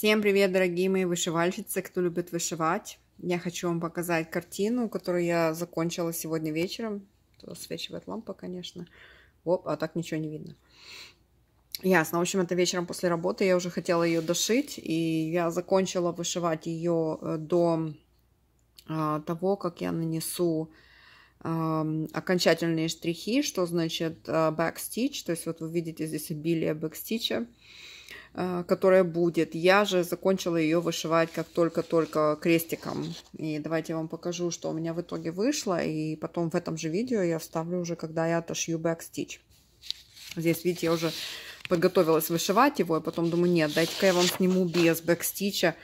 Всем привет, дорогие мои вышивальщицы, кто любит вышивать. Я хочу вам показать картину, которую я закончила сегодня вечером. свечивает лампа, конечно. Оп, а так ничего не видно. Ясно. В общем, это вечером после работы. Я уже хотела ее дошить. И я закончила вышивать ее э, до а, того, как я нанесу эм, окончательные штрихи, что значит э, backstitch. То есть вот вы видите здесь обилие бэкстича. стича Э, которая будет. Я же закончила ее вышивать как только-только крестиком. И давайте я вам покажу, что у меня в итоге вышло. И потом в этом же видео я вставлю уже, когда я отошью бэкстич. Здесь, видите, я уже подготовилась вышивать его. И потом думаю, нет, дайте-ка я вам сниму без бэкстича,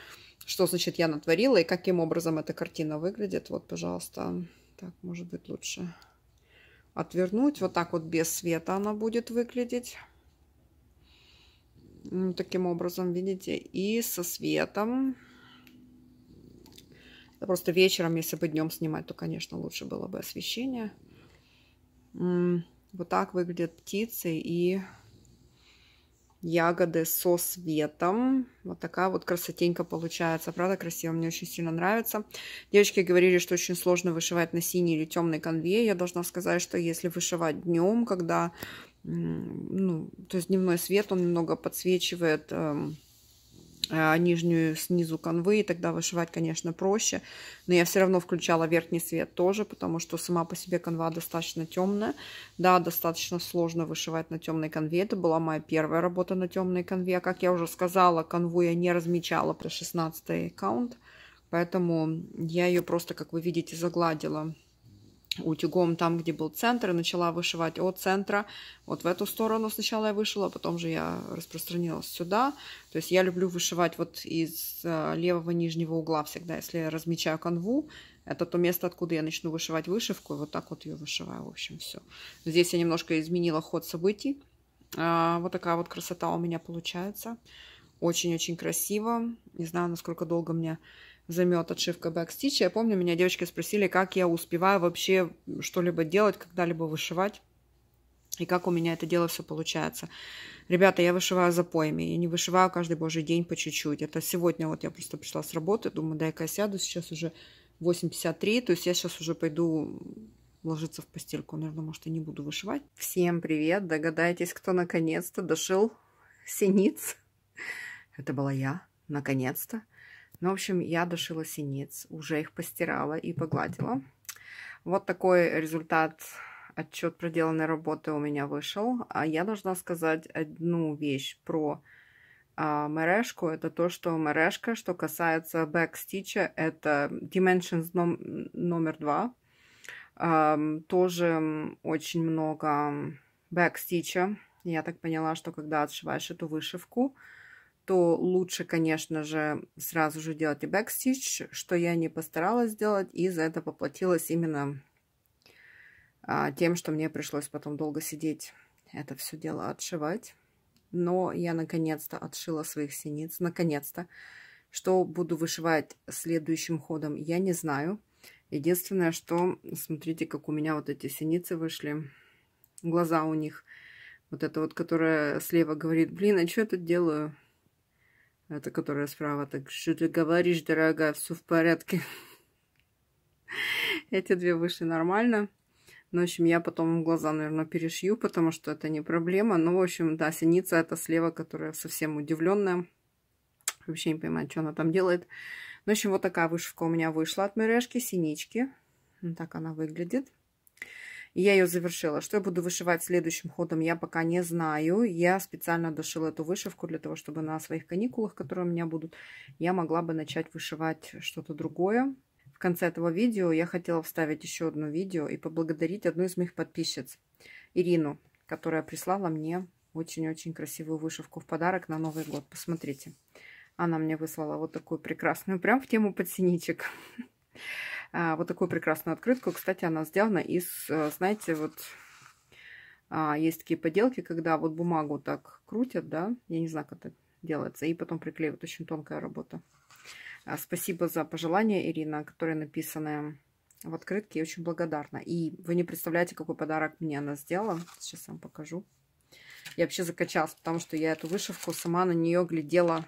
что, значит, я натворила и каким образом эта картина выглядит. Вот, пожалуйста. Так, может быть, лучше отвернуть. Вот так вот без света она будет выглядеть таким образом, видите, и со светом. Это просто вечером, если бы днем снимать, то, конечно, лучше было бы освещение. Вот так выглядят птицы и ягоды со светом. Вот такая вот красотенька получается. Правда, красиво, мне очень сильно нравится. Девочки говорили, что очень сложно вышивать на синий или темной конве. Я должна сказать, что если вышивать днем, когда ну, то есть дневной свет, он немного подсвечивает эм, а, нижнюю снизу конвы, и тогда вышивать, конечно, проще. Но я все равно включала верхний свет тоже, потому что сама по себе конва достаточно темная. Да, достаточно сложно вышивать на темной конве. Это была моя первая работа на темной конве. А как я уже сказала, конву я не размечала про 16 аккаунт, поэтому я ее просто, как вы видите, загладила утюгом там, где был центр, и начала вышивать от центра. Вот в эту сторону сначала я вышила, потом же я распространилась сюда. То есть я люблю вышивать вот из э, левого нижнего угла всегда. Если я размечаю канву, это то место, откуда я начну вышивать вышивку, и вот так вот ее вышиваю, в общем, все. Здесь я немножко изменила ход событий. А, вот такая вот красота у меня получается. Очень-очень красиво. Не знаю, насколько долго мне Замет отшивка бэкстича. Я помню, меня девочки спросили, как я успеваю вообще что-либо делать, когда-либо вышивать. И как у меня это дело все получается. Ребята, я вышиваю запоями. Я не вышиваю каждый божий день по чуть-чуть. Это сегодня вот я просто пришла с работы. Думаю, дай-ка я сяду. Сейчас уже 8.53. То есть я сейчас уже пойду ложиться в постельку. Наверное, может, и не буду вышивать. Всем привет. Догадайтесь, кто наконец-то дошил синиц. Это была я. Наконец-то. Ну, в общем, я дошила синиц, уже их постирала и погладила. Вот такой результат, отчет проделанной работы у меня вышел. А я должна сказать одну вещь про а, мережку. Это то, что мережка, что касается бэкстича, это Dimensions ном номер два. А, тоже очень много бэкстича. Я так поняла, что когда отшиваешь эту вышивку, то лучше, конечно же, сразу же делать и бэкстич, что я не постаралась сделать, и за это поплатилась именно а, тем, что мне пришлось потом долго сидеть это все дело отшивать. Но я наконец-то отшила своих синиц, наконец-то. Что буду вышивать следующим ходом, я не знаю. Единственное, что, смотрите, как у меня вот эти синицы вышли, глаза у них. Вот это вот, которая слева говорит, блин, а что я тут делаю? Это которая справа. Так что ты говоришь, дорогая, все в порядке. Эти две вышли нормально. Ну, в общем, я потом глаза, наверное, перешью, потому что это не проблема. Ну, в общем, да, синица это слева, которая совсем удивленная. Вообще не понимаю, что она там делает. Ну, в общем, вот такая вышивка у меня вышла от Мережки, синички. Вот ну, так она выглядит я ее завершила. Что я буду вышивать следующим ходом, я пока не знаю. Я специально дошила эту вышивку для того, чтобы на своих каникулах, которые у меня будут, я могла бы начать вышивать что-то другое. В конце этого видео я хотела вставить еще одно видео и поблагодарить одну из моих подписчиц, Ирину, которая прислала мне очень-очень красивую вышивку в подарок на Новый год. Посмотрите. Она мне выслала вот такую прекрасную, прям в тему подсиничек. А, вот такую прекрасную открытку. Кстати, она сделана из, э, знаете, вот а, есть такие поделки, когда вот бумагу так крутят, да, я не знаю, как это делается, и потом приклеивают. Очень тонкая работа. А, спасибо за пожелания, Ирина, которые написаны в открытке. Я очень благодарна. И вы не представляете, какой подарок мне она сделала. Сейчас вам покажу. Я вообще закачалась, потому что я эту вышивку сама на нее глядела.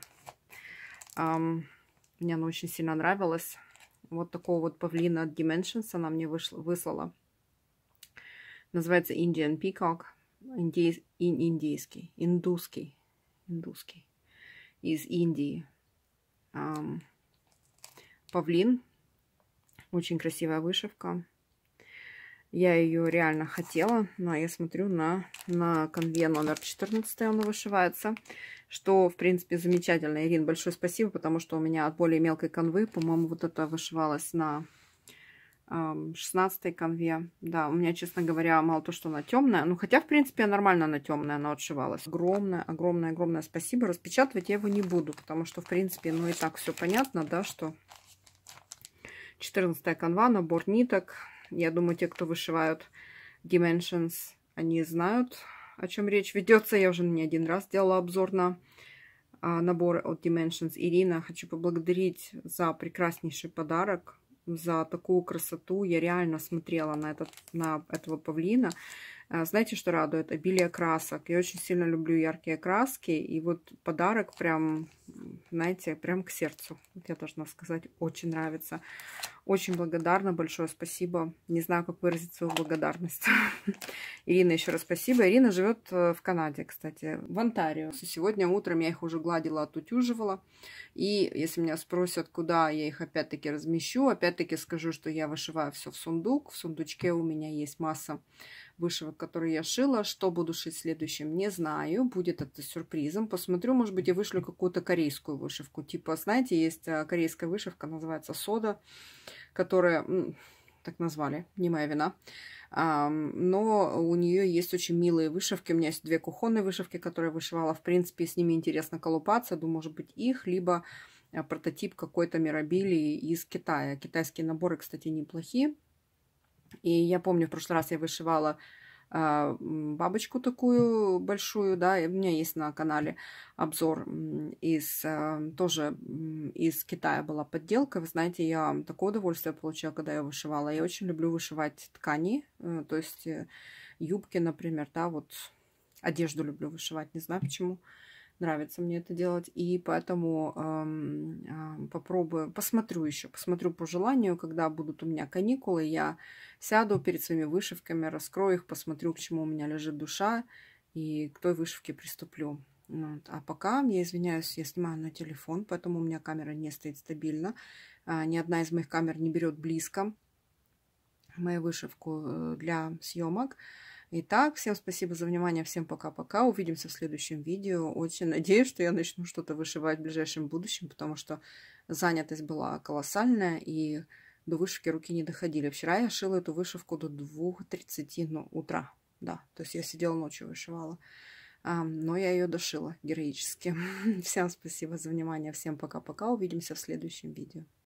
мне она очень сильно нравилась. Вот такого вот павлина от Dimensions она мне вышла, выслала. Называется Indian Peacock. Индей, индийский, индусский. Индусский. Из Индии. Um, павлин. Очень красивая вышивка. Я ее реально хотела, но я смотрю на, на конве номер 14, она вышивается, что, в принципе, замечательно. Ирин, большое спасибо, потому что у меня от более мелкой конвы, по-моему, вот это вышивалось на 16 конве. Да, у меня, честно говоря, мало то, что она темная. Ну, хотя, в принципе, нормально она темная, она отшивалась. Огромное, огромное, огромное спасибо. Распечатывать я его не буду, потому что, в принципе, ну и так все понятно, да, что 14 конва, набор ниток, я думаю, те, кто вышивают Dimensions, они знают, о чем речь ведется. Я уже не один раз делала обзор на а, набор от Dimensions. Ирина, хочу поблагодарить за прекраснейший подарок, за такую красоту. Я реально смотрела на, этот, на этого павлина. А, знаете, что радует? Обилие красок. Я очень сильно люблю яркие краски. И вот подарок прям знаете, прям к сердцу. Я должна сказать, очень нравится. Очень благодарна, большое спасибо. Не знаю, как выразить свою благодарность. Ирина, еще раз спасибо. Ирина живет э, в Канаде, кстати, в Онтарио. Сегодня утром я их уже гладила, отутюживала. И если меня спросят, куда я их опять-таки размещу, опять-таки скажу, что я вышиваю все в сундук. В сундучке у меня есть масса вышивок, которые я шила. Что буду шить следующим, не знаю. Будет это сюрпризом. Посмотрю, может быть, я вышлю какую-то корейскую вышивку. Типа, знаете, есть э, корейская вышивка, называется «Сода», которая... Так назвали, не моя вина. Но у нее есть очень милые вышивки. У меня есть две кухонные вышивки, которые вышивала. В принципе, с ними интересно колупаться. Думаю, может быть, их, либо э, прототип какой-то миробили из Китая. Китайские наборы, кстати, неплохие. И я помню, в прошлый раз я вышивала а, бабочку такую большую, да, у меня есть на канале обзор из, а, тоже из Китая была подделка, вы знаете, я такое удовольствие получила, когда я вышивала, я очень люблю вышивать ткани, э, то есть э, юбки, например, да, вот одежду люблю вышивать, не знаю почему, нравится мне это делать, и поэтому попробую, посмотрю еще, посмотрю по желанию, когда будут у меня каникулы, я сяду перед своими вышивками, раскрою их, посмотрю, к чему у меня лежит душа и к той вышивке приступлю. Вот. А пока, я извиняюсь, я снимаю на телефон, поэтому у меня камера не стоит стабильно. А, ни одна из моих камер не берет близко мою вышивку э, для съемок. Итак, всем спасибо за внимание, всем пока-пока. Увидимся в следующем видео. Очень надеюсь, что я начну что-то вышивать в ближайшем будущем, потому что занятость была колоссальная, и до вышивки руки не доходили. Вчера я шила эту вышивку до 2.30 ну, утра. Да, то есть я сидела ночью, вышивала. А, но я ее дошила героически. Всем спасибо за внимание, всем пока-пока. Увидимся в следующем видео.